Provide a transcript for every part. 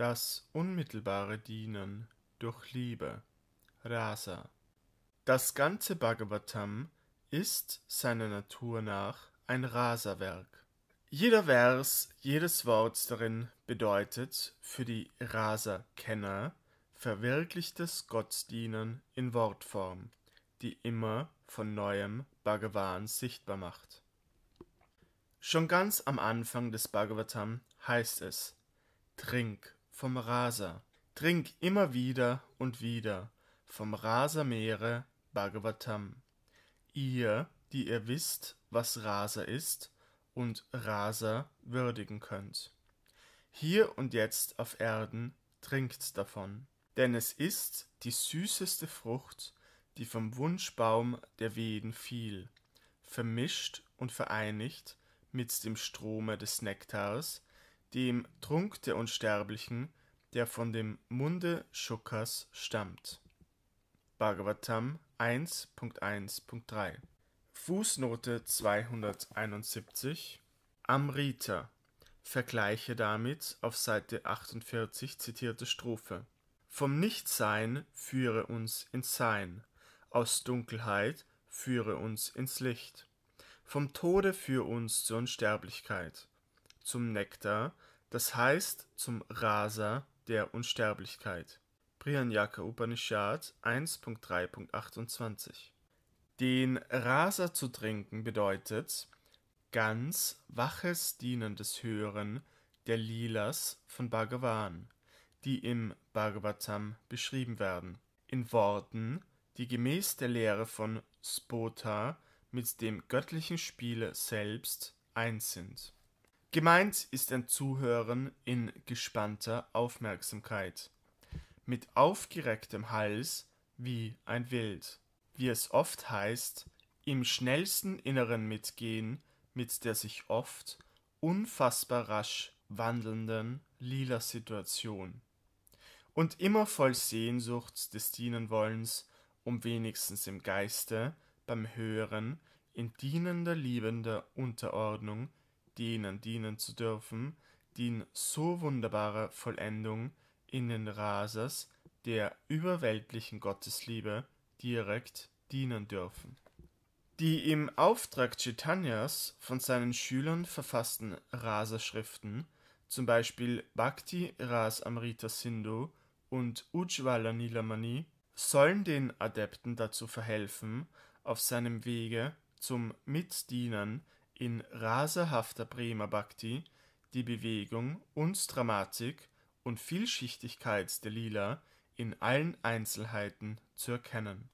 Das unmittelbare Dienen durch Liebe. Rasa. Das ganze Bhagavatam ist seiner Natur nach ein Rasa-Werk. Jeder Vers, jedes Wort darin bedeutet für die Rasa-Kenner verwirklichtes Gottdienen in Wortform, die immer von neuem Bhagavan sichtbar macht. Schon ganz am Anfang des Bhagavatam heißt es: Trink vom Raser. Trink immer wieder und wieder vom Rasameere Bhagavatam. Ihr, die ihr wisst, was Rasa ist und Rasa würdigen könnt. Hier und jetzt auf Erden trinkt davon, denn es ist die süßeste Frucht, die vom Wunschbaum der Veden fiel, vermischt und vereinigt mit dem Strome des Nektars, dem Trunk der Unsterblichen, der von dem Munde Shukas stammt. Bhagavatam 1.1.3 Fußnote 271 Amrita Vergleiche damit auf Seite 48 zitierte Strophe. Vom Nichtsein führe uns ins Sein, aus Dunkelheit führe uns ins Licht, vom Tode führe uns zur Unsterblichkeit zum Nektar, das heißt zum Rasa der Unsterblichkeit. Brihanyaka Upanishad 1.3.28 Den Rasa zu trinken bedeutet, ganz waches dienendes Hören der Lilas von Bhagavan, die im Bhagavatam beschrieben werden, in Worten, die gemäß der Lehre von Spota mit dem göttlichen Spiele selbst eins sind. Gemeint ist ein Zuhören in gespannter Aufmerksamkeit, mit aufgerecktem Hals wie ein Wild, wie es oft heißt, im schnellsten Inneren mitgehen mit der sich oft unfassbar rasch wandelnden lila Situation und immer voll Sehnsucht des Dienenwollens, um wenigstens im Geiste beim Hören in dienender, liebender Unterordnung denen dienen zu dürfen, die in so wunderbarer Vollendung in den Rasas der überweltlichen Gottesliebe direkt dienen dürfen. Die im Auftrag Chaitanyas von seinen Schülern verfassten Rasa-Schriften, zum Beispiel Bhakti Ras Amrita Sindhu und Ujwala Nilamani, sollen den Adepten dazu verhelfen, auf seinem Wege zum Mitdienen in raserhafter Bremer Bhakti die Bewegung und Dramatik und Vielschichtigkeit der Lila in allen Einzelheiten zu erkennen.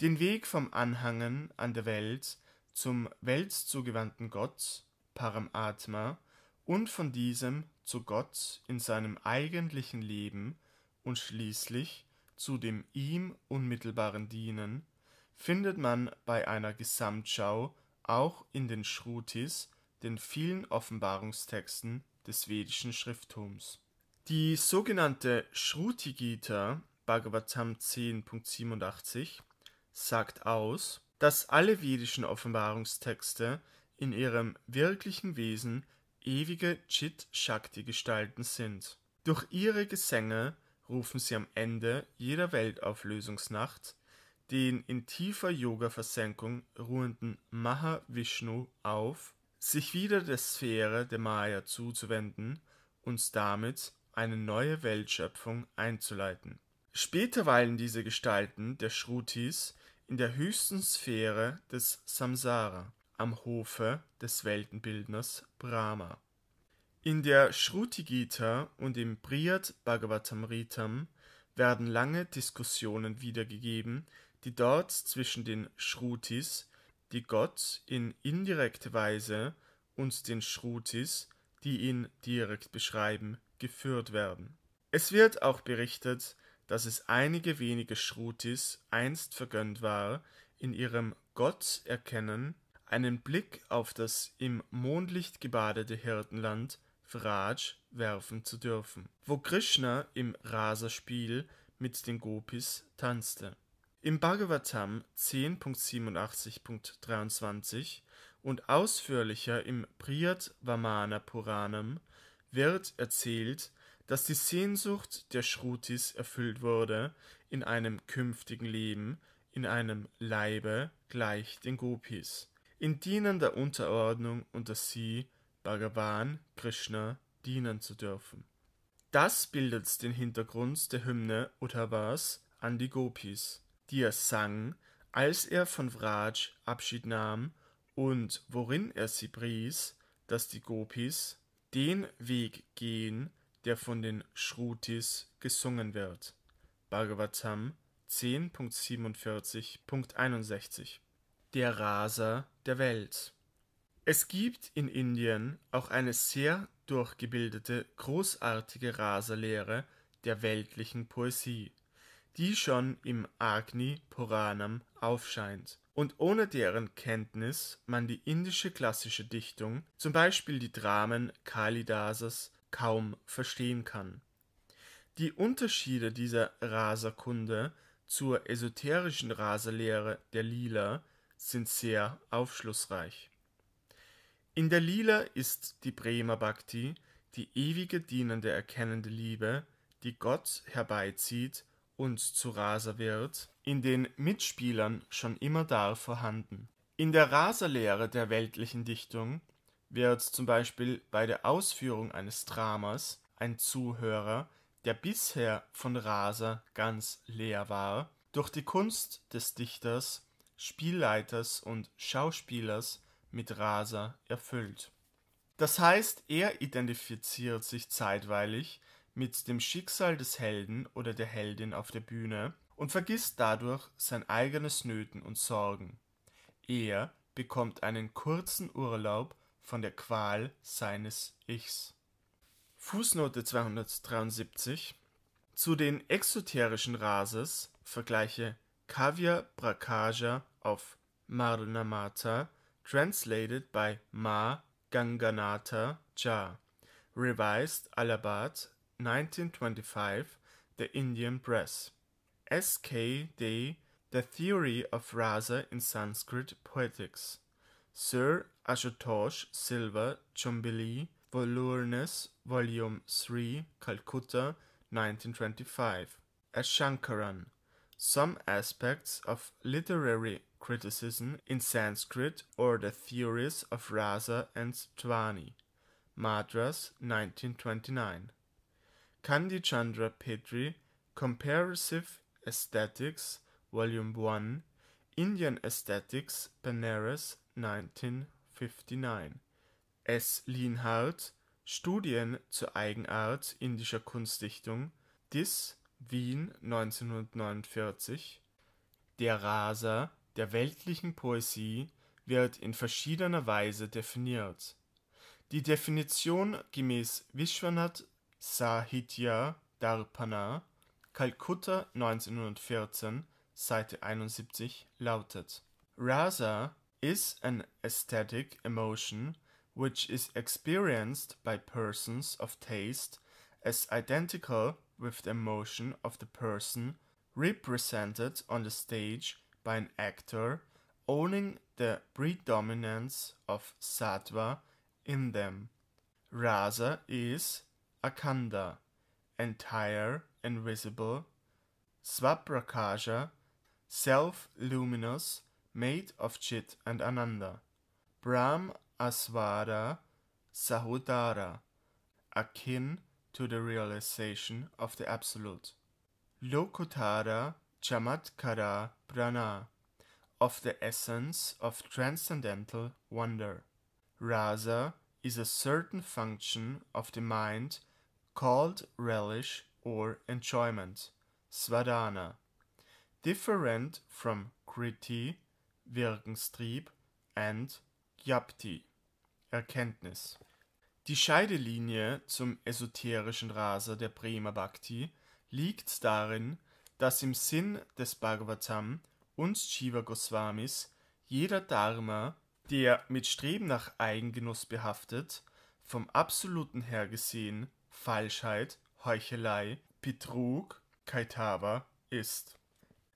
Den Weg vom Anhangen an der Welt zum weltzugewandten Gott, Paramatma, und von diesem zu Gott in seinem eigentlichen Leben und schließlich zu dem ihm unmittelbaren Dienen findet man bei einer Gesamtschau auch in den Shrutis, den vielen Offenbarungstexten des vedischen Schrifttums. Die sogenannte Shruti Gita Bhagavatam 10.87 sagt aus, dass alle vedischen Offenbarungstexte in ihrem wirklichen Wesen ewige Chit-Shakti-Gestalten sind. Durch ihre Gesänge rufen sie am Ende jeder Weltauflösungsnacht den in tiefer Yoga-Versenkung ruhenden Maha Vishnu auf, sich wieder der Sphäre der Maya zuzuwenden und damit eine neue Weltschöpfung einzuleiten. Später weilen diese Gestalten der Shrutis in der höchsten Sphäre des Samsara, am Hofe des Weltenbildners Brahma. In der Shruti Gita und im Priyat Bhagavatamritam werden lange Diskussionen wiedergegeben, die dort zwischen den Shrutis, die Gott in indirekte Weise, und den Shrutis, die ihn direkt beschreiben, geführt werden. Es wird auch berichtet, dass es einige wenige Shrutis einst vergönnt war, in ihrem Gott erkennen, einen Blick auf das im Mondlicht gebadete Hirtenland Vraj werfen zu dürfen, wo Krishna im Rasaspiel mit den Gopis tanzte. Im Bhagavatam 10.87.23 und ausführlicher im Brihadravarmana Puranam wird erzählt, dass die Sehnsucht der Shrutis erfüllt wurde, in einem künftigen Leben, in einem Leibe gleich den Gopis, in dienender Unterordnung unter sie, Bhagavan, Krishna, dienen zu dürfen. Das bildet den Hintergrund der Hymne Uttavas an die Gopis die er sang, als er von Vraj Abschied nahm und worin er sie pries, dass die Gopis den Weg gehen, der von den Shrutis gesungen wird. Bhagavatam 10.47.61 Der Raser der Welt Es gibt in Indien auch eine sehr durchgebildete, großartige Raserlehre der weltlichen Poesie die schon im Agni Puranam aufscheint und ohne deren Kenntnis man die indische klassische Dichtung, zum Beispiel die Dramen Kalidasas, kaum verstehen kann. Die Unterschiede dieser Raserkunde zur esoterischen Raserlehre der Lila sind sehr aufschlussreich. In der Lila ist die Prema Bhakti die ewige dienende erkennende Liebe, die Gott herbeizieht und zu wird, in den Mitspielern schon immerdar vorhanden. In der Raserlehre der weltlichen Dichtung wird zum Beispiel bei der Ausführung eines Dramas ein Zuhörer, der bisher von Raser ganz leer war, durch die Kunst des Dichters, Spielleiters und Schauspielers mit Raser erfüllt. Das heißt, er identifiziert sich zeitweilig mit dem Schicksal des Helden oder der Heldin auf der Bühne und vergisst dadurch sein eigenes Nöten und Sorgen. Er bekommt einen kurzen Urlaub von der Qual seines Ichs. Fußnote 273 Zu den exoterischen Rases vergleiche Kavya Brakaja auf Marnamata, translated by Ma Ganganata Jha, revised Alabad 1925, The Indian Press. S.K. Day, The Theory of Rasa in Sanskrit Poetics. Sir Ashutosh Silva Chumbili, Volurnes, Volume 3, Calcutta, 1925. Ashankaran. Some aspects of literary criticism in Sanskrit or the theories of Rasa and Tvani. Madras, 1929. Chandichandra Petri, Comparative Aesthetics, Volume 1, Indian Aesthetics, Benares, 1959. S. Lienhardt, Studien zur Eigenart indischer Kunstdichtung, Dis, Wien 1949. Der Rasa der weltlichen Poesie wird in verschiedener Weise definiert. Die Definition gemäß Vishwanath Sahitya Darpana, Kalkutta 1914, Seite 71 lautet: Rasa is an aesthetic emotion which is experienced by persons of taste as identical with the emotion of the person represented on the stage by an actor owning the predominance of sattva in them. Rasa is Akanda, entire, invisible, Swaprakaja, self luminous, made of Chit and Ananda, Brahm Aswada, Sahudara, akin to the realization of the Absolute, Lokotara, Chamatkara, Prana, of the essence of transcendental wonder. Rasa is a certain function of the mind called relish or enjoyment, svadana, different from kriti, Wirkenstrieb and Gyapti, Erkenntnis. Die Scheidelinie zum esoterischen Raser der Bremer Bhakti liegt darin, dass im Sinn des Bhagavatam und Shiva Goswamis jeder Dharma, der mit Streben nach Eigengenuss behaftet, vom Absoluten her gesehen Falschheit, Heuchelei, Betrug, Kaitaba ist.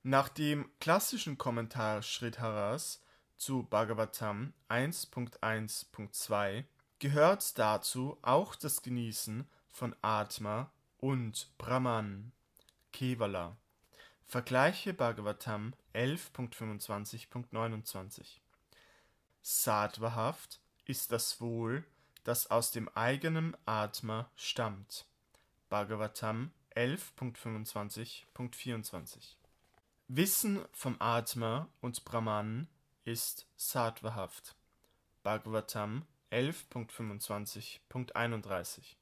Nach dem klassischen Kommentar Shridharas zu Bhagavatam 1.1.2 gehört dazu auch das Genießen von Atma und Brahman, Kevala. Vergleiche Bhagavatam 11.25.29. Sattvahaft ist das Wohl das aus dem eigenen Atma stammt. Bhagavatam 11.25.24 Wissen vom Atma und Brahman ist sattvahaft. Bhagavatam 11.25.31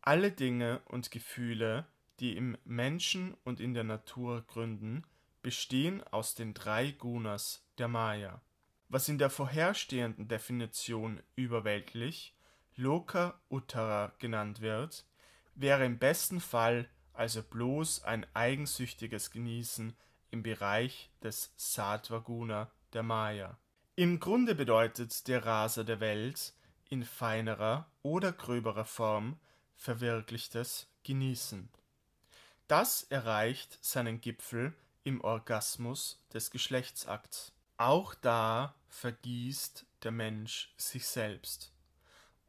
Alle Dinge und Gefühle, die im Menschen und in der Natur gründen, bestehen aus den drei Gunas der Maya. Was in der vorherstehenden Definition überweltlich Loka Uttara genannt wird, wäre im besten Fall also bloß ein eigensüchtiges Genießen im Bereich des Sattva-Guna der Maya. Im Grunde bedeutet der Raser der Welt in feinerer oder gröberer Form verwirklichtes Genießen. Das erreicht seinen Gipfel im Orgasmus des Geschlechtsakts. Auch da vergießt der Mensch sich selbst.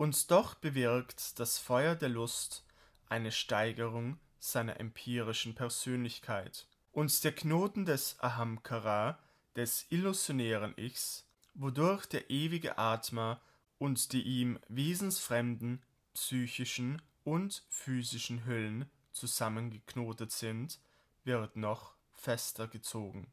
Und doch bewirkt das Feuer der Lust eine Steigerung seiner empirischen Persönlichkeit. Und der Knoten des Ahamkara, des illusionären Ichs, wodurch der ewige Atma und die ihm wesensfremden psychischen und physischen Hüllen zusammengeknotet sind, wird noch fester gezogen.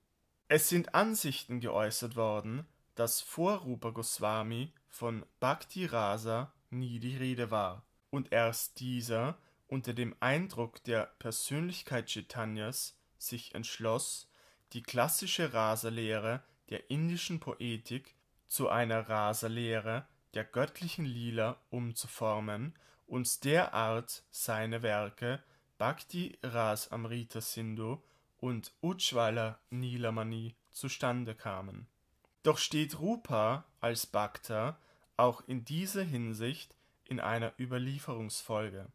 Es sind Ansichten geäußert worden, dass vor Rupa Goswami von Bhakti Rasa nie die Rede war und erst dieser unter dem Eindruck der Persönlichkeit Chaitanyas sich entschloss, die klassische Rasalehre der indischen Poetik zu einer Rasalehre der göttlichen Lila umzuformen und derart seine Werke Bhakti Ras Amrita Sindhu und Ujjwala Nilamani zustande kamen. Doch steht Rupa als Bhakta auch in dieser Hinsicht in einer Überlieferungsfolge.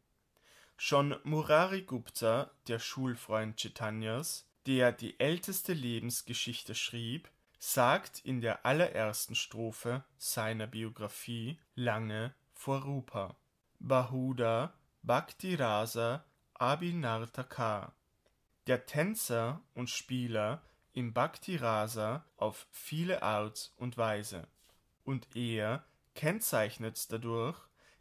Schon Murari Gupta, der Schulfreund Chaitanyas, der die älteste Lebensgeschichte schrieb, sagt in der allerersten Strophe seiner Biografie lange vor Rupa Bahuda Bhakti Rasa Abhinartaka. Der Tänzer und Spieler im Bhakti Rasa auf viele Art und Weise. Und er kennzeichnet dadurch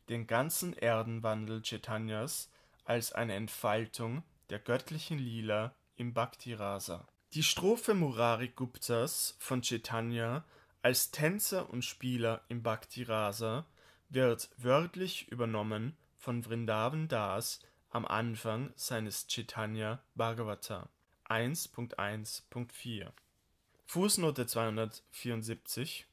den ganzen Erdenwandel Chaitanyas als eine Entfaltung der göttlichen Lila im Bhakti Rasa. Die Strophe Murari Guptas von Chaitanya als Tänzer und Spieler im Bhakti Rasa wird wörtlich übernommen von Vrindavan Das am Anfang seines Chaitanya Bhagavata 1.1.4. Fußnote 274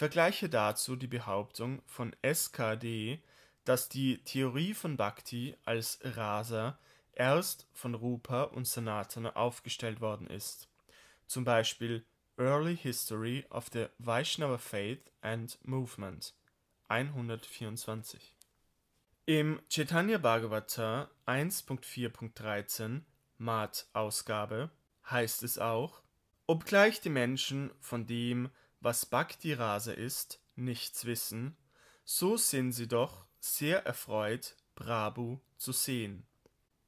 Vergleiche dazu die Behauptung von SKD, dass die Theorie von Bhakti als Rasa erst von Rupa und Sanatana aufgestellt worden ist Zum Beispiel Early History of the Vaishnava Faith and Movement, 124). Im Chaitanya Bhagavata 1.4.13 Mad-Ausgabe heißt es auch: Obgleich die Menschen von dem was Bhakti-Rasa ist, nichts wissen, so sind sie doch sehr erfreut, Prabhu zu sehen.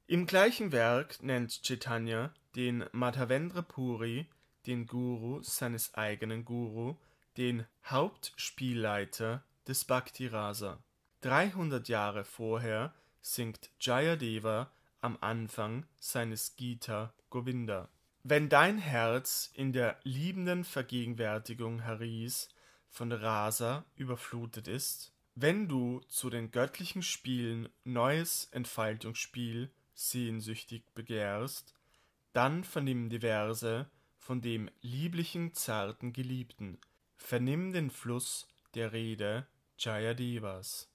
Im gleichen Werk nennt Chaitanya den Madhavendra Puri, den Guru seines eigenen Guru, den Hauptspielleiter des Bhakti Rasa. 300 Jahre vorher singt Jayadeva am Anfang seines Gita Govinda. Wenn dein Herz in der liebenden Vergegenwärtigung Haris von Rasa überflutet ist, wenn du zu den göttlichen Spielen neues Entfaltungsspiel sehnsüchtig begehrst, dann vernimm die Verse von dem lieblichen zarten Geliebten, vernimm den Fluss der Rede Jayadevas.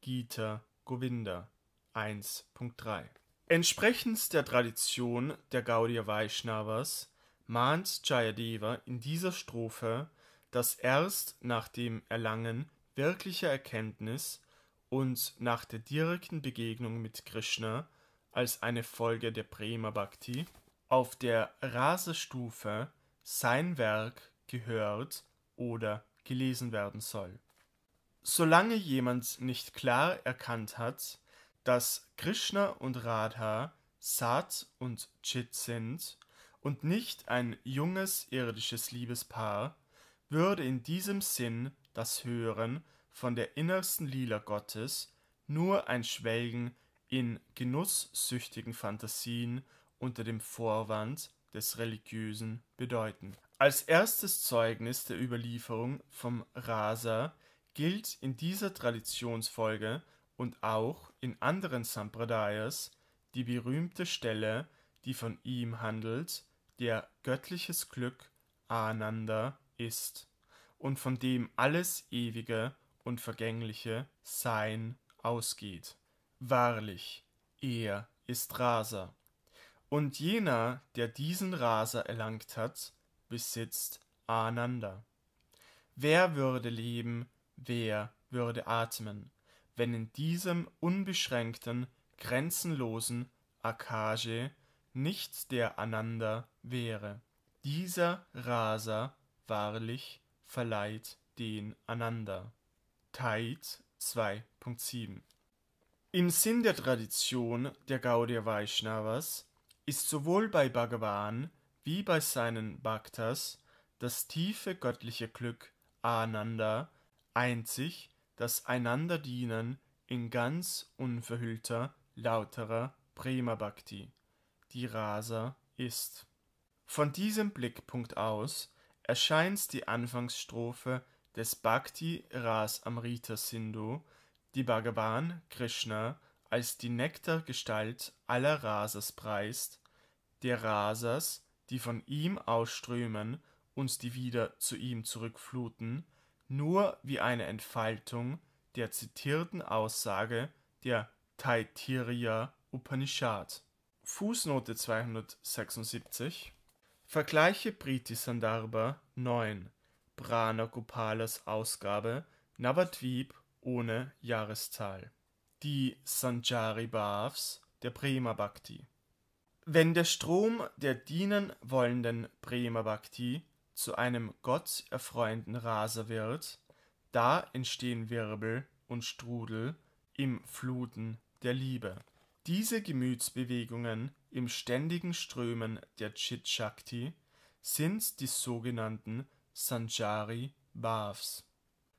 Gita Govinda 1.3 Entsprechend der Tradition der Gaudiya Vaishnavas mahnt Jayadeva in dieser Strophe, dass erst nach dem Erlangen wirklicher Erkenntnis und nach der direkten Begegnung mit Krishna als eine Folge der Prema Bhakti auf der rasa sein Werk gehört oder gelesen werden soll. Solange jemand nicht klar erkannt hat, dass Krishna und Radha Sat und Chit sind und nicht ein junges irdisches Liebespaar, würde in diesem Sinn das Hören von der innersten Lila Gottes nur ein Schwelgen in genusssüchtigen Fantasien unter dem Vorwand des Religiösen bedeuten. Als erstes Zeugnis der Überlieferung vom Rasa gilt in dieser Traditionsfolge und auch in anderen Sampradayas die berühmte Stelle, die von ihm handelt, der göttliches Glück Ananda ist und von dem alles Ewige und Vergängliche Sein ausgeht. Wahrlich, er ist Rasa. Und jener, der diesen Rasa erlangt hat, besitzt Ananda. Wer würde leben, wer würde atmen? wenn in diesem unbeschränkten, grenzenlosen Akashe nichts der Ananda wäre. Dieser Rasa wahrlich verleiht den Ananda. Tait 2.7 Im Sinn der Tradition der Gaudiya Vaishnavas ist sowohl bei Bhagavan wie bei seinen Bhaktas das tiefe göttliche Glück Ananda einzig das einander dienen in ganz unverhüllter, lauterer Prema Bhakti, die Rasa ist. Von diesem Blickpunkt aus erscheint die Anfangsstrophe des Bhakti Ras Amrita Sindhu, die Bhagavan Krishna als die Nektargestalt aller Rasas preist, der Rasas, die von ihm ausströmen und die wieder zu ihm zurückfluten, nur wie eine Entfaltung der zitierten Aussage der Taittiriya Upanishad. Fußnote 276 Vergleiche Pritisandarbha 9 Prana Gopalas Ausgabe Navadvip ohne Jahreszahl. Die Sanjari Bhavs der Prema Bhakti. Wenn der Strom der dienen wollenden Prema Bhakti zu einem gotterfreuenden Raser wird, da entstehen Wirbel und Strudel im Fluten der Liebe. Diese Gemütsbewegungen im ständigen Strömen der Chit Shakti sind die sogenannten Sanjari Bhavs.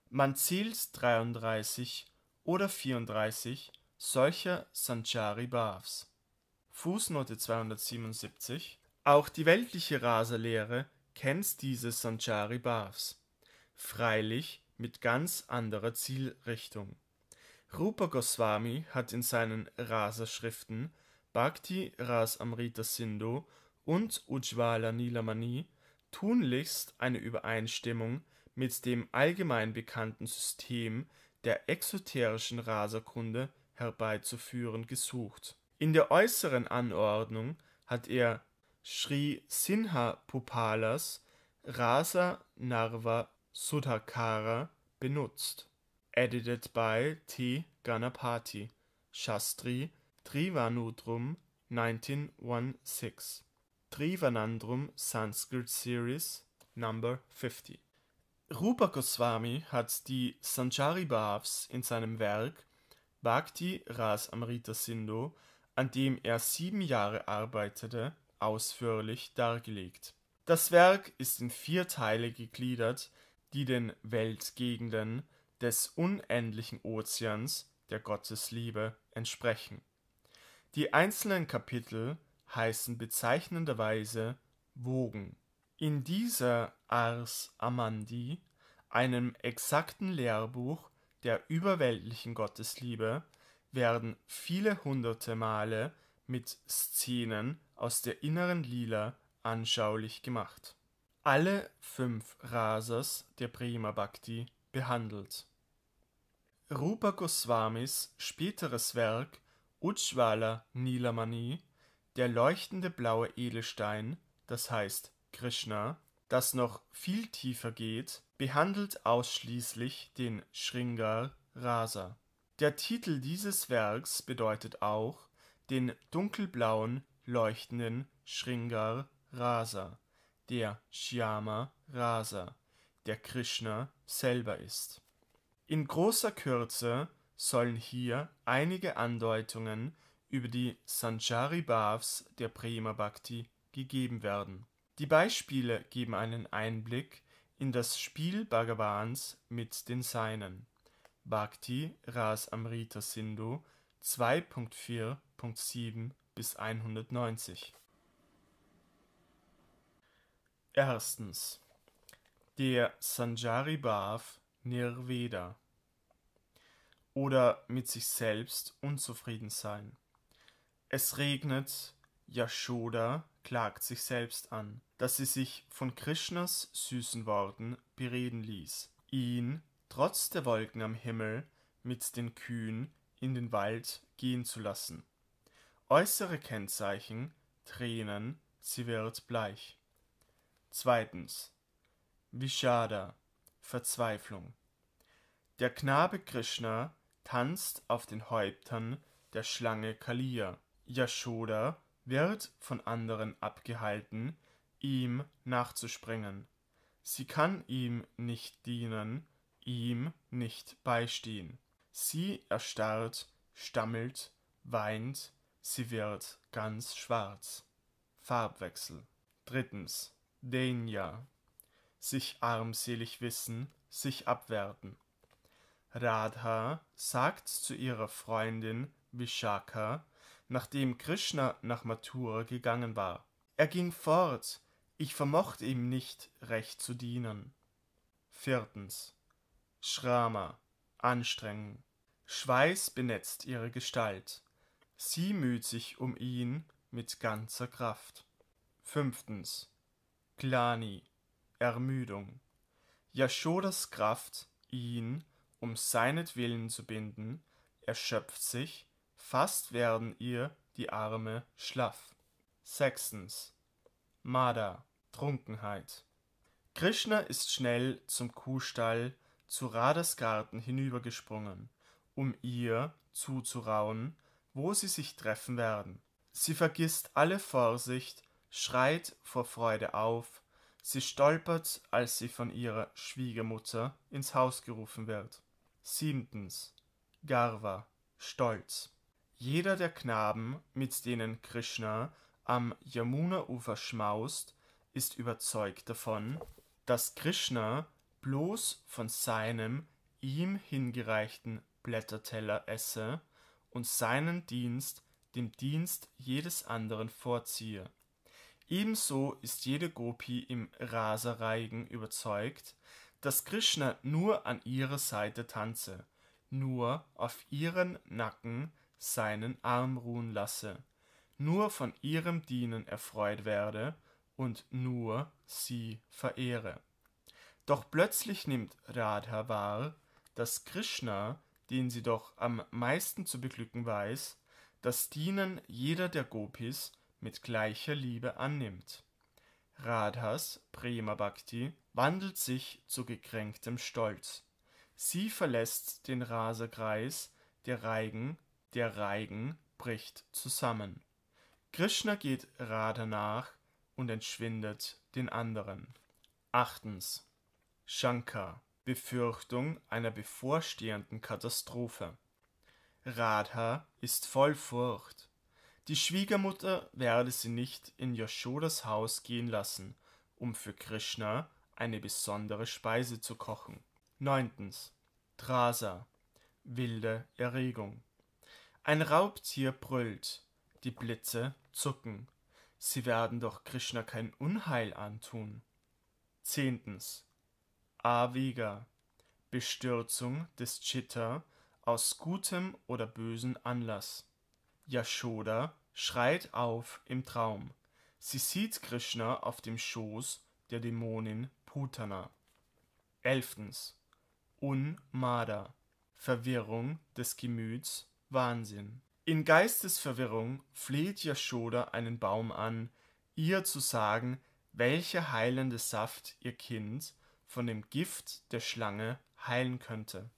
Man zählt 33 oder 34 solcher Sanjari Bhavs. Fußnote 277 Auch die weltliche Raserlehre kennst diese Sanchari Bhavs. Freilich mit ganz anderer Zielrichtung. Rupa Goswami hat in seinen Rasa-Schriften Bhakti Ras Amrita Sindhu und Ujjwala Nilamani tunlichst eine Übereinstimmung mit dem allgemein bekannten System der exoterischen Raserkunde herbeizuführen gesucht. In der äußeren Anordnung hat er Sri Sinha Bhupalas Rasa Narva Sudhakara benutzt. Edited by T. Ganapati, Shastri, Trivanudrum 1916. Trivanandrum Sanskrit Series Number 50. Rupa Goswami hat die Sanchari Bhavs in seinem Werk Bhakti Ras Amrita Sindhu, an dem er sieben Jahre arbeitete, ausführlich dargelegt. Das Werk ist in vier Teile gegliedert, die den Weltgegenden des unendlichen Ozeans der Gottesliebe entsprechen. Die einzelnen Kapitel heißen bezeichnenderweise Wogen. In dieser Ars Amandi, einem exakten Lehrbuch der überweltlichen Gottesliebe, werden viele hunderte Male mit Szenen aus der inneren Lila anschaulich gemacht. Alle fünf Rasas der Prima Bhakti behandelt. Rupa Goswamis späteres Werk Ujjwala Nilamani, der leuchtende blaue Edelstein, das heißt Krishna, das noch viel tiefer geht, behandelt ausschließlich den Shringar Rasa. Der Titel dieses Werks bedeutet auch, den dunkelblauen leuchtenden Sringar Rasa, der Shyama Rasa, der Krishna selber ist. In großer Kürze sollen hier einige Andeutungen über die Sanchari Bhavs der Prema Bhakti gegeben werden. Die Beispiele geben einen Einblick in das Spiel Bhagavans mit den Seinen. Bhakti Ras Amrita Sindhu 2.4.7 bis 190. Der Sanjari Bhav Nirveda oder mit sich selbst unzufrieden sein. Es regnet, Yashoda klagt sich selbst an, dass sie sich von Krishnas süßen Worten bereden ließ, ihn, trotz der Wolken am Himmel, mit den Kühen in den Wald gehen zu lassen. Äußere Kennzeichen Tränen, sie wird bleich. Zweitens. Vishada, Verzweiflung. Der Knabe Krishna tanzt auf den Häuptern der Schlange Kalia. Yashoda wird von anderen abgehalten, ihm nachzuspringen. Sie kann ihm nicht dienen, ihm nicht beistehen. Sie erstarrt, stammelt, weint, Sie wird ganz schwarz. Farbwechsel. Drittens. Denya. Sich armselig wissen, sich abwerten. Radha sagt zu ihrer Freundin Vishaka, nachdem Krishna nach Mathura gegangen war. Er ging fort, ich vermochte ihm nicht recht zu dienen. Viertens. Shrama, Anstrengung. Schweiß benetzt ihre Gestalt. Sie müht sich um ihn mit ganzer Kraft. Fünftens. Glani, Ermüdung. Yashodas Kraft, ihn um seinetwillen zu binden, erschöpft sich, fast werden ihr die Arme schlaff. Sechstens. Mada, Trunkenheit. Krishna ist schnell zum Kuhstall zu Radhas Garten hinübergesprungen, um ihr zuzurauen wo sie sich treffen werden. Sie vergisst alle Vorsicht, schreit vor Freude auf, sie stolpert, als sie von ihrer Schwiegermutter ins Haus gerufen wird. Siebtens. Garva, Stolz. Jeder der Knaben, mit denen Krishna am Yamuna-Ufer schmaust, ist überzeugt davon, dass Krishna bloß von seinem ihm hingereichten Blätterteller esse und seinen Dienst dem Dienst jedes anderen vorziehe. Ebenso ist jede Gopi im Rasereigen überzeugt, dass Krishna nur an ihrer Seite tanze, nur auf ihren Nacken seinen Arm ruhen lasse, nur von ihrem Dienen erfreut werde und nur sie verehre. Doch plötzlich nimmt Radha wahr, dass Krishna den sie doch am meisten zu beglücken weiß, das Dienen jeder der Gopis mit gleicher Liebe annimmt. Radhas Prema Bhakti wandelt sich zu gekränktem Stolz. Sie verlässt den Rasekreis, der Reigen, der Reigen bricht zusammen. Krishna geht Radha nach und entschwindet den anderen. Achtens. Shankar Befürchtung einer bevorstehenden Katastrophe. Radha ist voll Furcht. Die Schwiegermutter werde sie nicht in Yashodas Haus gehen lassen, um für Krishna eine besondere Speise zu kochen. 9. Trasa wilde Erregung. Ein Raubtier brüllt, die Blitze zucken. Sie werden doch Krishna kein Unheil antun. Zehntens. Avega Bestürzung des Chitta aus gutem oder bösen Anlass. Yashoda schreit auf im Traum. Sie sieht Krishna auf dem Schoß der Dämonin Putana. 11. Unmada Verwirrung des Gemüts, Wahnsinn. In Geistesverwirrung fleht Yashoda einen Baum an, ihr zu sagen, welcher heilende Saft ihr Kind von dem Gift der Schlange heilen könnte.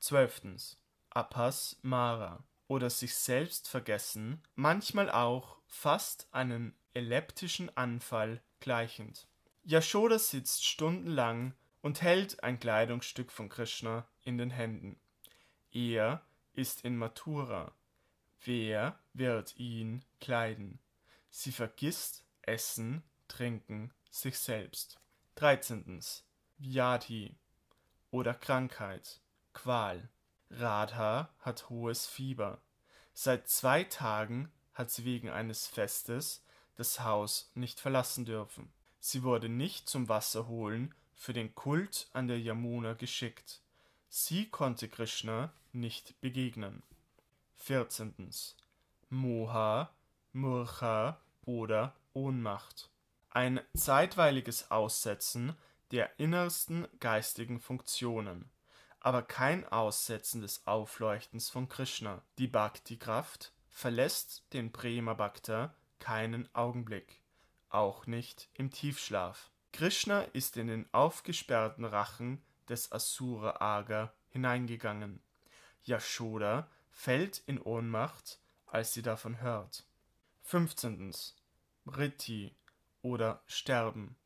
12. Apas Mara oder sich selbst vergessen, manchmal auch fast einen epileptischen Anfall gleichend. Yashoda sitzt stundenlang und hält ein Kleidungsstück von Krishna in den Händen. Er ist in Mathura. Wer wird ihn kleiden? Sie vergisst Essen, Trinken, sich selbst. 13. Vyati oder Krankheit, Qual. Radha hat hohes Fieber. Seit zwei Tagen hat sie wegen eines Festes das Haus nicht verlassen dürfen. Sie wurde nicht zum Wasser holen für den Kult an der Yamuna geschickt. Sie konnte Krishna nicht begegnen. 14. Moha, Murcha oder Ohnmacht ein zeitweiliges Aussetzen der innersten geistigen Funktionen, aber kein Aussetzen des Aufleuchtens von Krishna. Die Bhakti-Kraft verlässt den Prema Bhakta keinen Augenblick, auch nicht im Tiefschlaf. Krishna ist in den aufgesperrten Rachen des Asura Aga hineingegangen. Yashoda fällt in Ohnmacht, als sie davon hört. 15. Ritti oder sterben.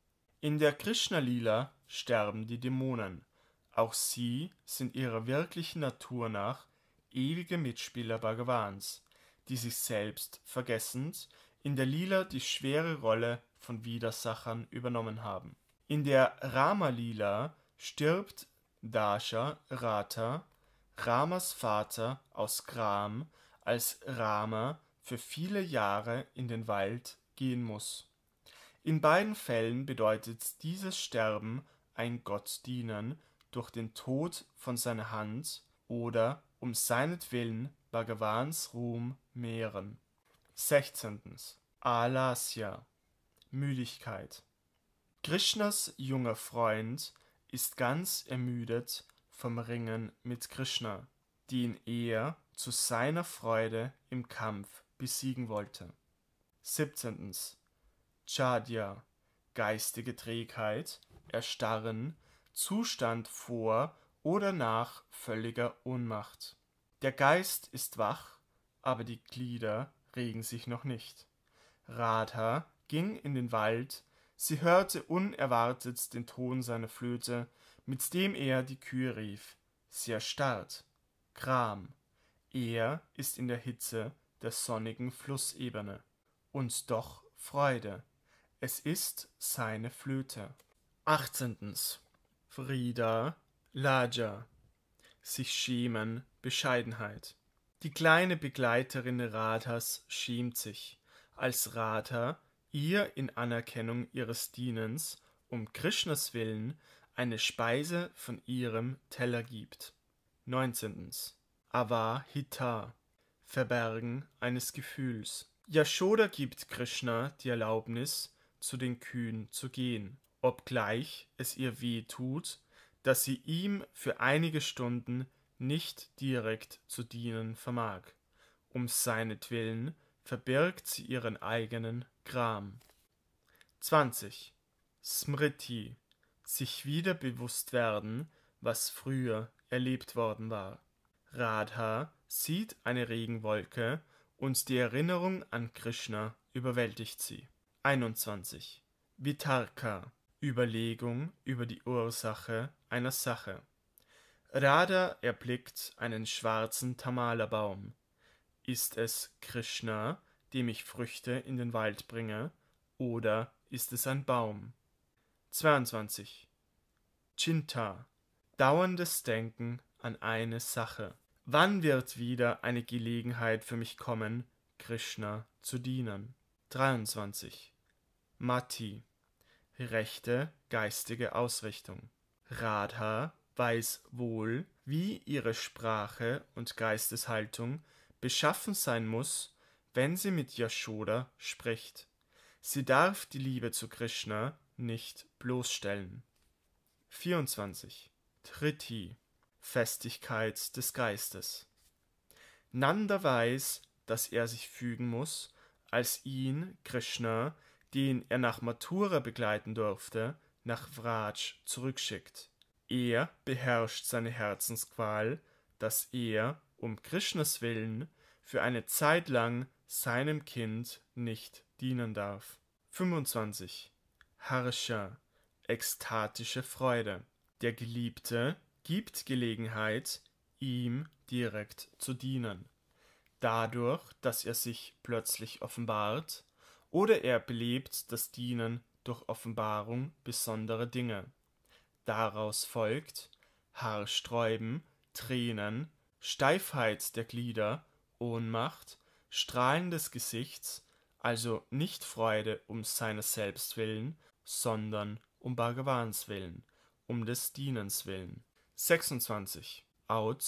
In der Krishna-Lila sterben die Dämonen. Auch sie sind ihrer wirklichen Natur nach ewige Mitspieler Bhagavans, die sich selbst vergessend in der Lila die schwere Rolle von Widersachern übernommen haben. In der Rama-Lila stirbt Dasha Rata, Ramas Vater aus Gram, als Rama für viele Jahre in den Wald gehen muss. In beiden Fällen bedeutet dieses Sterben ein Gott dienen durch den Tod von seiner Hand oder um seinetwillen Bhagavans Ruhm mehren. 16. Alasya Müdigkeit Krishnas junger Freund ist ganz ermüdet vom Ringen mit Krishna, den er zu seiner Freude im Kampf besiegen wollte. 17. Tschadja, geistige Trägheit, Erstarren, Zustand vor oder nach völliger Ohnmacht. Der Geist ist wach, aber die Glieder regen sich noch nicht. Radha ging in den Wald, sie hörte unerwartet den Ton seiner Flöte, mit dem er die Kühe rief. Sie erstarrt. Gram. Er ist in der Hitze der sonnigen Flussebene. Und doch Freude. Es ist seine Flöte. 18. Frida, Laja. Sich schämen, Bescheidenheit. Die kleine Begleiterin Radhas schämt sich, als Radha ihr in Anerkennung ihres Dienens um Krishnas willen eine Speise von ihrem Teller gibt. 19. Avahita Verbergen eines Gefühls. Yashoda gibt Krishna die Erlaubnis, zu den Kühen zu gehen, obgleich es ihr weh tut, dass sie ihm für einige Stunden nicht direkt zu dienen vermag. Um seinetwillen verbirgt sie ihren eigenen Gram. 20. Smriti. Sich wieder bewusst werden, was früher erlebt worden war. Radha sieht eine Regenwolke und die Erinnerung an Krishna überwältigt sie. 21. Vitarka Überlegung über die Ursache einer Sache. Radha erblickt einen schwarzen Tamala-Baum. Ist es Krishna, dem ich Früchte in den Wald bringe, oder ist es ein Baum? 22. Chinta Dauerndes Denken an eine Sache. Wann wird wieder eine Gelegenheit für mich kommen, Krishna zu dienen? 23. Mati rechte geistige Ausrichtung. Radha weiß wohl, wie ihre Sprache und Geisteshaltung beschaffen sein muss, wenn sie mit Yashoda spricht. Sie darf die Liebe zu Krishna nicht bloßstellen. 24. Triti Festigkeit des Geistes. Nanda weiß, dass er sich fügen muss, als ihn, Krishna, den er nach Mathura begleiten durfte, nach Vraj zurückschickt. Er beherrscht seine Herzensqual, dass er, um Krishnas willen, für eine Zeit lang seinem Kind nicht dienen darf. 25. Harsha, ekstatische Freude. Der Geliebte gibt Gelegenheit, ihm direkt zu dienen. Dadurch, dass er sich plötzlich offenbart, oder er belebt das Dienen durch Offenbarung besonderer Dinge. Daraus folgt Haarsträuben, Tränen, Steifheit der Glieder, Ohnmacht, Strahlen des Gesichts, also nicht Freude um seiner selbst willen, sondern um Bhagavans willen, um des Dienens willen. 26. Out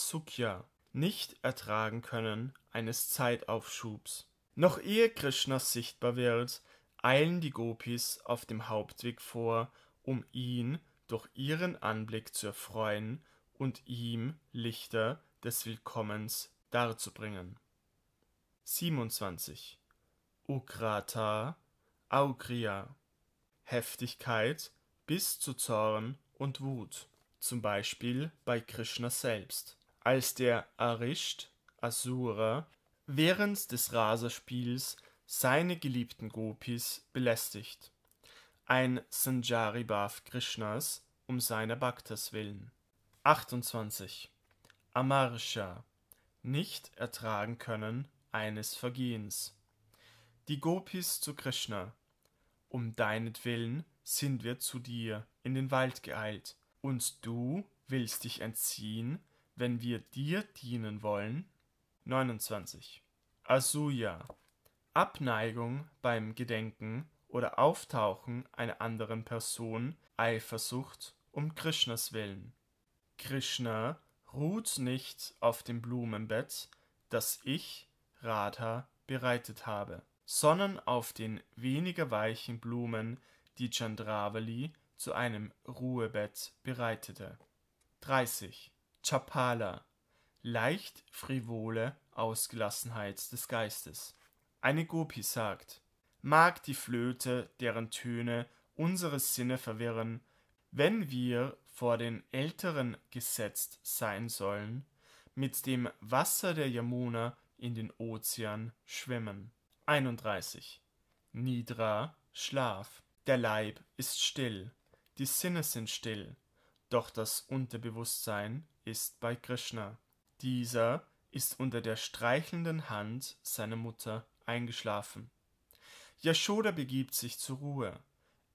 Nicht ertragen können eines Zeitaufschubs. Noch ehe Krishna sichtbar wird, eilen die Gopis auf dem Hauptweg vor, um ihn durch ihren Anblick zu erfreuen und ihm Lichter des Willkommens darzubringen. 27. Ukrata, Aukriya Heftigkeit bis zu Zorn und Wut, zum Beispiel bei Krishna selbst. Als der Arisht, Asura, während des Rasaspiels seine geliebten Gopis belästigt. Ein Sanjari Krishnas um seiner Bhaktas willen. 28. Amarsha Nicht ertragen können eines Vergehens. Die Gopis zu Krishna. Um deinetwillen sind wir zu dir in den Wald geeilt, und du willst dich entziehen, wenn wir dir dienen wollen? 29. Asuya. Abneigung beim Gedenken oder Auftauchen einer anderen Person, Eifersucht um Krishnas Willen. Krishna ruht nicht auf dem Blumenbett, das ich, Radha, bereitet habe, sondern auf den weniger weichen Blumen, die Chandravali zu einem Ruhebett bereitete. 30. Chapala leicht frivole Ausgelassenheit des Geistes. Eine Gopi sagt, mag die Flöte, deren Töne unsere Sinne verwirren, wenn wir vor den Älteren gesetzt sein sollen, mit dem Wasser der Yamuna in den Ozean schwimmen. 31. Nidra, Schlaf. Der Leib ist still, die Sinne sind still, doch das Unterbewusstsein ist bei Krishna. Dieser ist unter der streichelnden Hand seiner Mutter eingeschlafen. Yashoda begibt sich zur Ruhe.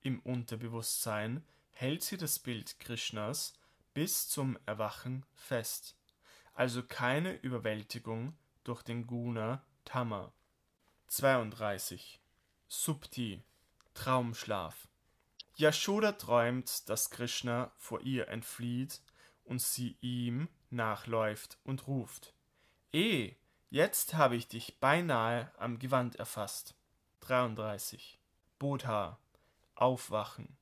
Im Unterbewusstsein hält sie das Bild Krishnas bis zum Erwachen fest, also keine Überwältigung durch den Guna Tama. 32. Subti Traumschlaf Yashoda träumt, dass Krishna vor ihr entflieht und sie ihm nachläuft und ruft. Eh, jetzt habe ich dich beinahe am Gewand erfasst. 33. Bodha, aufwachen.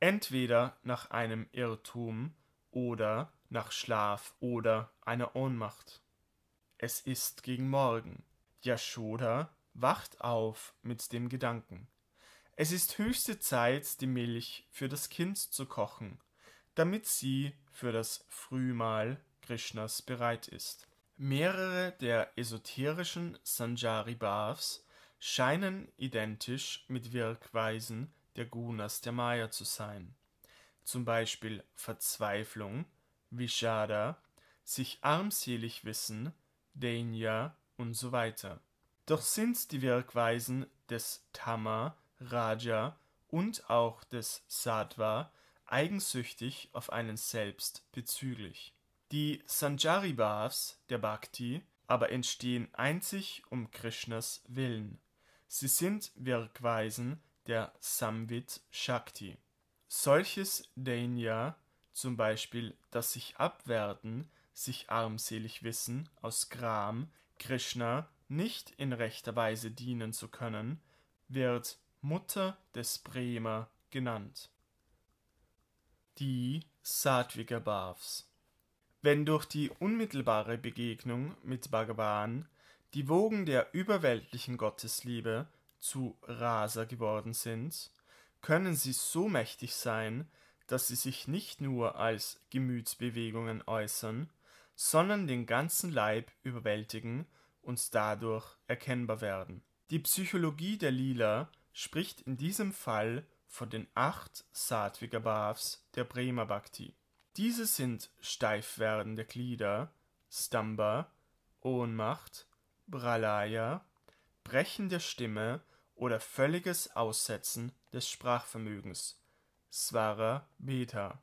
Entweder nach einem Irrtum oder nach Schlaf oder einer Ohnmacht. Es ist gegen Morgen. Yashoda wacht auf mit dem Gedanken. Es ist höchste Zeit, die Milch für das Kind zu kochen, damit sie für das Frühmahl Krishnas bereit ist. Mehrere der esoterischen Sanjari Bhavs scheinen identisch mit Wirkweisen der Gunas der Maya zu sein. Zum Beispiel Verzweiflung, Vishada, sich armselig wissen, Danya und so weiter. Doch sind die Wirkweisen des Tama, Raja und auch des Sattva eigensüchtig auf einen selbst bezüglich. Die sanjari bhavs der Bhakti aber entstehen einzig um Krishnas Willen. Sie sind Wirkweisen der samvit Shakti. Solches Dainya, zum Beispiel das sich abwerten, sich armselig wissen, aus Gram, Krishna nicht in rechter Weise dienen zu können, wird Mutter des Prema genannt. Die Satvika Bhavs wenn durch die unmittelbare Begegnung mit Bhagavan die Wogen der überweltlichen Gottesliebe zu Rasa geworden sind, können sie so mächtig sein, dass sie sich nicht nur als Gemütsbewegungen äußern, sondern den ganzen Leib überwältigen und dadurch erkennbar werden. Die Psychologie der Lila spricht in diesem Fall von den acht Satvika Bhavs der Prema Bhakti. Diese sind steif werdende Glieder, Stamba, Ohnmacht, Pralaya, brechende Stimme oder völliges Aussetzen des Sprachvermögens, Svara Beta,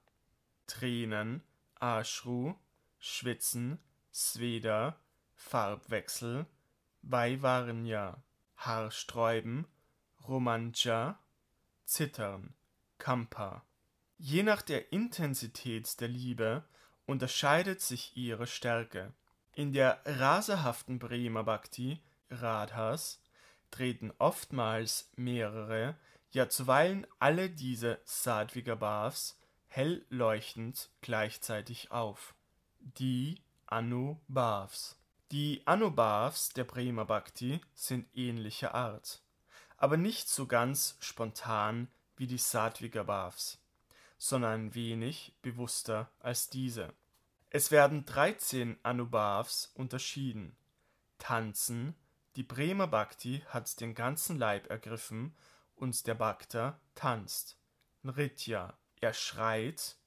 Tränen, Ashru, Schwitzen, Sveda, Farbwechsel, Vaivarnya, Haarsträuben, Romancha, Zittern, Kampa. Je nach der Intensität der Liebe unterscheidet sich ihre Stärke. In der raserhaften Bremer Bhakti, Radhas, treten oftmals mehrere, ja zuweilen alle diese Sattviger Bhavs hell leuchtend gleichzeitig auf. Die Anubhavs. Die Anubhavs der Bremer Bhakti sind ähnlicher Art, aber nicht so ganz spontan wie die Sattviger Bhavs sondern wenig bewusster als diese. Es werden 13 Anubhavs unterschieden. Tanzen, die Bremer Bhakti hat den ganzen Leib ergriffen und der Bhakta tanzt. Nritya, er schreit.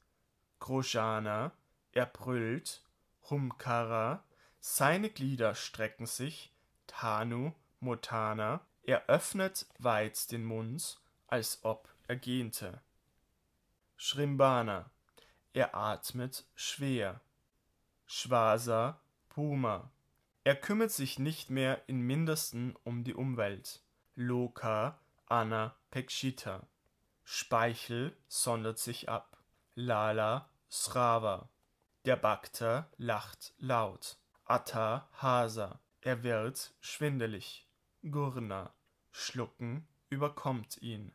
Grojana, er brüllt. Humkara, seine Glieder strecken sich. Tanu, Motana, er öffnet weit den Mund, als ob er gähnte. Shrimbana. Er atmet schwer. Schwasa Puma. Er kümmert sich nicht mehr im mindesten um die Umwelt. Loka Anna Pekshita. Speichel sondert sich ab. Lala Srava. Der Bhakta lacht laut. Atta Hasa. Er wird schwindelig. Gurna. Schlucken überkommt ihn.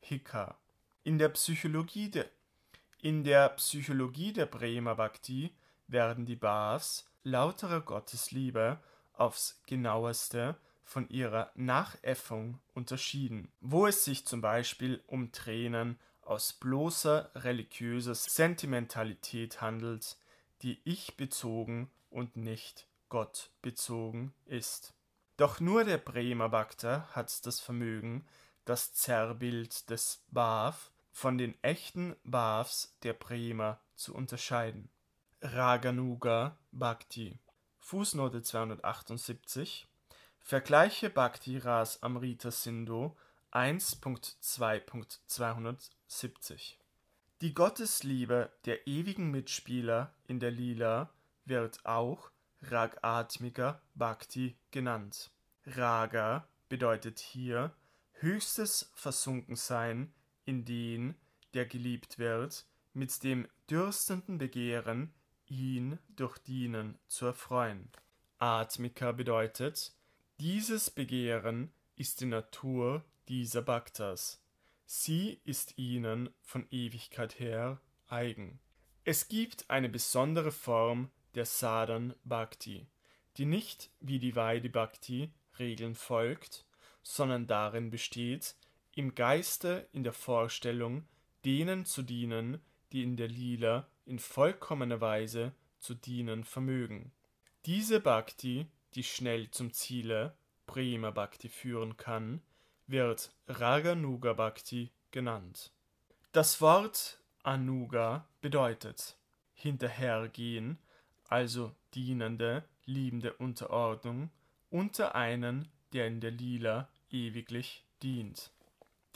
Hika. In der Psychologie der, in der, Psychologie der Bremer Bhakti werden die Bars lauterer Gottesliebe aufs genaueste von ihrer Nachäffung unterschieden, wo es sich zum Beispiel um Tränen aus bloßer religiöser Sentimentalität handelt, die ich bezogen und nicht Gott bezogen ist. Doch nur der Bremer Bhakta hat das Vermögen, das Zerrbild des Bhav von den echten Bhavs der Prema zu unterscheiden. Raganuga Bhakti Fußnote 278 Vergleiche Bhakti Ras Amrita Sindhu 1.2.270 Die Gottesliebe der ewigen Mitspieler in der Lila wird auch Ragatmika Bhakti genannt. Raga bedeutet hier höchstes Versunkensein in den, der geliebt wird, mit dem dürstenden Begehren, ihn durch Dienen zu erfreuen. Atmika bedeutet, dieses Begehren ist die Natur dieser Bhaktas. Sie ist ihnen von Ewigkeit her eigen. Es gibt eine besondere Form der Sadhan Bhakti, die nicht wie die Vaidhi Bhakti Regeln folgt, sondern darin besteht, im Geiste, in der Vorstellung, denen zu dienen, die in der Lila in vollkommener Weise zu dienen vermögen. Diese Bhakti, die schnell zum Ziele, Prema Bhakti führen kann, wird Raganuga Bhakti genannt. Das Wort Anuga bedeutet hinterhergehen, also dienende, liebende Unterordnung unter einen, der in der Lila ewiglich dient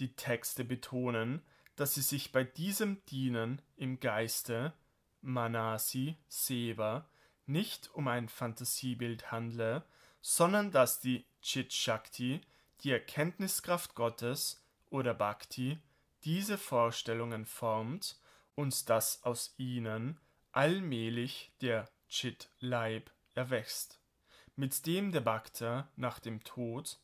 die Texte betonen, dass sie sich bei diesem Dienen im Geiste, Manasi, Seva, nicht um ein Fantasiebild handle, sondern dass die Chit Shakti, die Erkenntniskraft Gottes oder Bhakti, diese Vorstellungen formt und dass aus ihnen allmählich der Chit Leib erwächst, mit dem der Bhakta nach dem Tod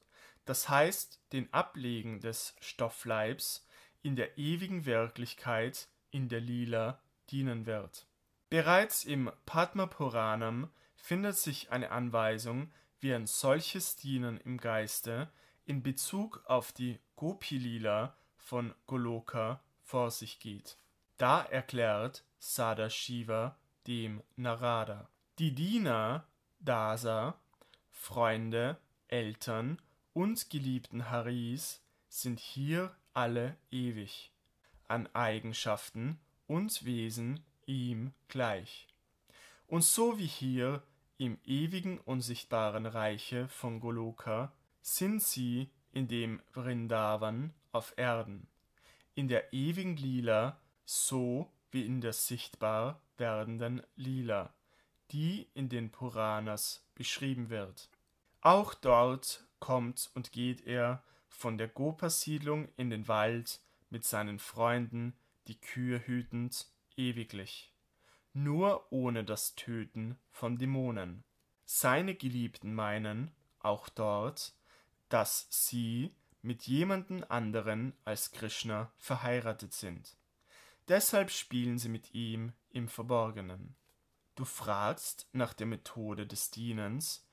das heißt den Ablegen des Stoffleibs in der ewigen Wirklichkeit in der Lila dienen wird. Bereits im Padma Puranam findet sich eine Anweisung, wie ein solches Dienen im Geiste in Bezug auf die Gopi-Lila von Goloka vor sich geht. Da erklärt Sadashiva dem Narada. Die Diener, Dasa, Freunde, Eltern uns geliebten Haris sind hier alle ewig, an Eigenschaften und Wesen ihm gleich. Und so wie hier im ewigen unsichtbaren Reiche von Goloka sind sie in dem Vrindavan auf Erden, in der ewigen Lila so wie in der sichtbar werdenden Lila, die in den Puranas beschrieben wird. Auch dort kommt und geht er von der Gopersiedlung in den Wald mit seinen Freunden, die Kühe hütend, ewiglich, nur ohne das Töten von Dämonen. Seine Geliebten meinen, auch dort, dass sie mit jemanden anderen als Krishna verheiratet sind. Deshalb spielen sie mit ihm im Verborgenen. Du fragst nach der Methode des Dienens,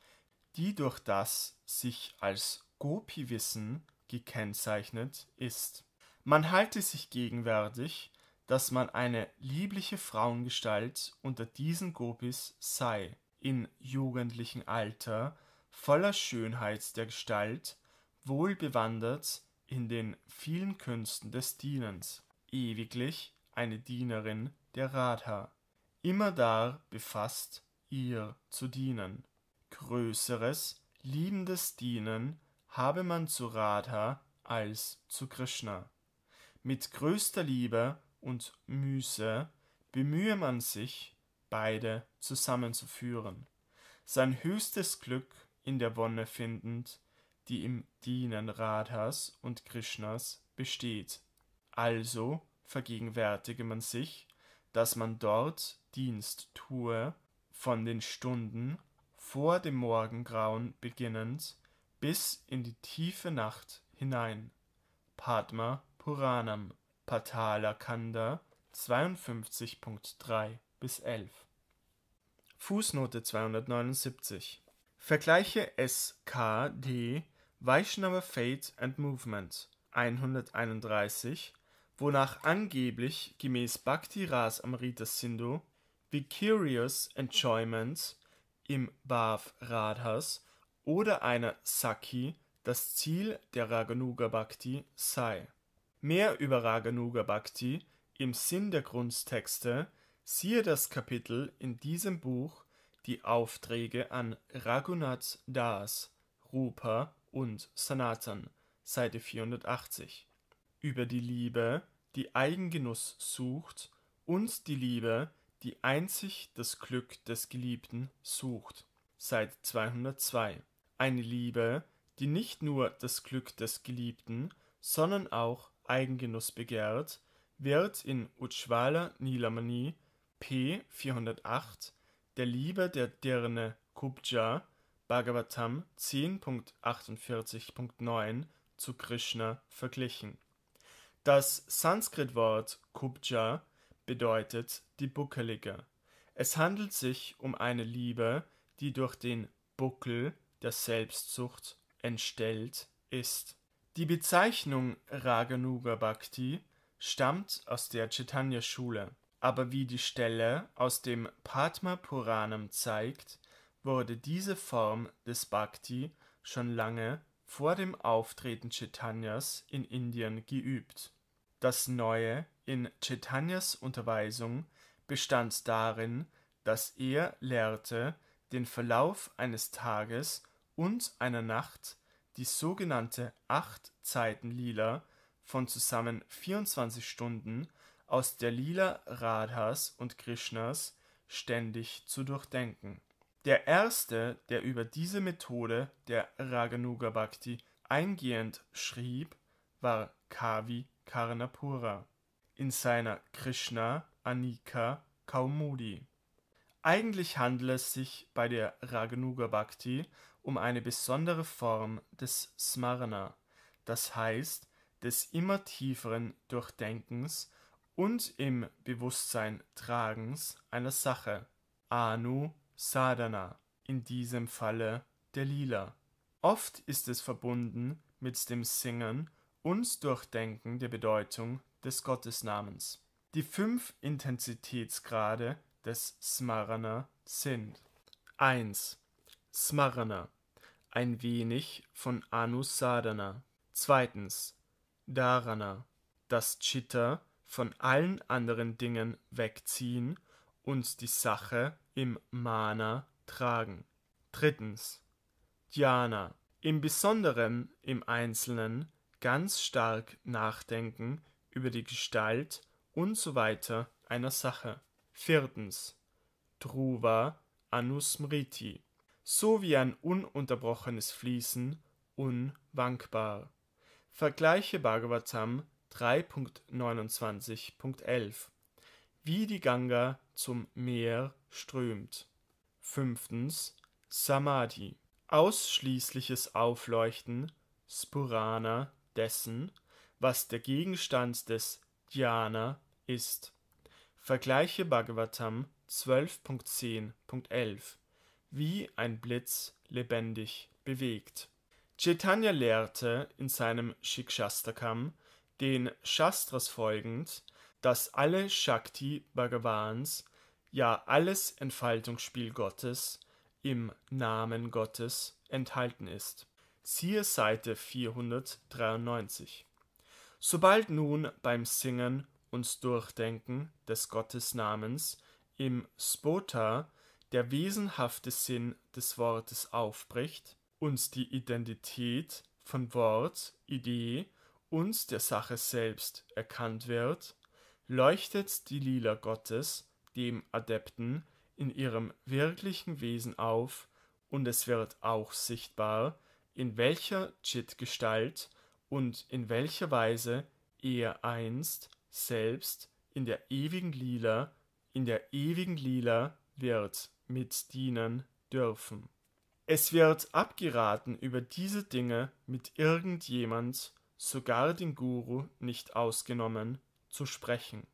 die durch das sich als Gopi-Wissen gekennzeichnet ist. Man halte sich gegenwärtig, dass man eine liebliche Frauengestalt unter diesen Gopis sei, in jugendlichem Alter, voller Schönheit der Gestalt, wohlbewandert in den vielen Künsten des Dienens, ewiglich eine Dienerin der Radha, immerdar befasst, ihr zu dienen. Größeres, liebendes Dienen habe man zu Radha als zu Krishna. Mit größter Liebe und Muße bemühe man sich, beide zusammenzuführen, sein höchstes Glück in der Wonne findend, die im Dienen Radhas und Krishnas besteht. Also vergegenwärtige man sich, dass man dort Dienst tue von den Stunden vor dem Morgengrauen beginnend bis in die tiefe Nacht hinein (Padma Puranam, Patala Kanda 52,3 – 11) Fußnote 279 Vergleiche S.K.D. Vaishnava Fate and Movement 131, wonach angeblich gemäß Bhakti Ras Amrita Sindhu vicarious enjoyment im Bhav Radhas oder einer Sakhi das Ziel der Raganuga Bhakti sei. Mehr über Raganuga Bhakti im Sinn der Grundtexte siehe das Kapitel in diesem Buch Die Aufträge an Raghunath Das, Rupa und Sanatan, Seite 480. Über die Liebe, die Eigengenuss sucht und die Liebe, die die einzig das Glück des Geliebten sucht. Seit 202. Eine Liebe, die nicht nur das Glück des Geliebten, sondern auch Eigengenuss begehrt, wird in Ujjvala Nilamani P 408 der Liebe der Dirne Kubja Bhagavatam 10.48.9 zu Krishna verglichen. Das Sanskritwort Kubja bedeutet die Buckelige. Es handelt sich um eine Liebe, die durch den Buckel der Selbstsucht entstellt ist. Die Bezeichnung Raganuga Bhakti stammt aus der Chaitanya Schule, aber wie die Stelle aus dem Padma Puranam zeigt, wurde diese Form des Bhakti schon lange vor dem Auftreten Chaitanyas in Indien geübt. Das neue in Chaitanyas Unterweisung bestand darin, dass er lehrte, den Verlauf eines Tages und einer Nacht, die sogenannte Acht-Zeiten-Lila von zusammen 24 Stunden, aus der Lila Radhas und Krishnas ständig zu durchdenken. Der erste, der über diese Methode der Raganuga Bhakti eingehend schrieb, war Kavi Karnapura in seiner Krishna Anika Kaumudi. Eigentlich handelt es sich bei der Raganuga Bhakti um eine besondere Form des Smarana, das heißt des immer tieferen Durchdenkens und im Bewusstsein Tragens einer Sache, Anu Sadhana, in diesem Falle der Lila. Oft ist es verbunden mit dem Singen und Durchdenken der Bedeutung des Gottesnamens. Die fünf Intensitätsgrade des Smarana sind 1. Smarana ein wenig von Anusadana. 2. Dharana das Chitta von allen anderen Dingen wegziehen und die Sache im Mana tragen. 3. Dhyana im Besonderen im Einzelnen ganz stark nachdenken über die Gestalt und so weiter einer Sache. Dhruva Anusmriti. So wie ein ununterbrochenes Fließen, unwankbar. Vergleiche Bhagavatam 3.29.11. Wie die Ganga zum Meer strömt. Fünftens Samadhi. Ausschließliches Aufleuchten, Spurana dessen, was der Gegenstand des Dhyana ist. Vergleiche Bhagavatam 12.10.11 Wie ein Blitz lebendig bewegt. Chaitanya lehrte in seinem Shikshastakam, den Shastras folgend, dass alle Shakti Bhagavans, ja alles Entfaltungsspiel Gottes, im Namen Gottes enthalten ist. Siehe Seite 493. Sobald nun beim Singen und Durchdenken des Gottesnamens im Spota der wesenhafte Sinn des Wortes aufbricht und die Identität von Wort, Idee und der Sache selbst erkannt wird, leuchtet die Lila Gottes dem Adepten in ihrem wirklichen Wesen auf und es wird auch sichtbar, in welcher Chit-Gestalt und in welcher Weise er einst selbst in der ewigen Lila, in der ewigen Lila wird mit dienen dürfen. Es wird abgeraten, über diese Dinge mit irgendjemand, sogar den Guru nicht ausgenommen, zu sprechen.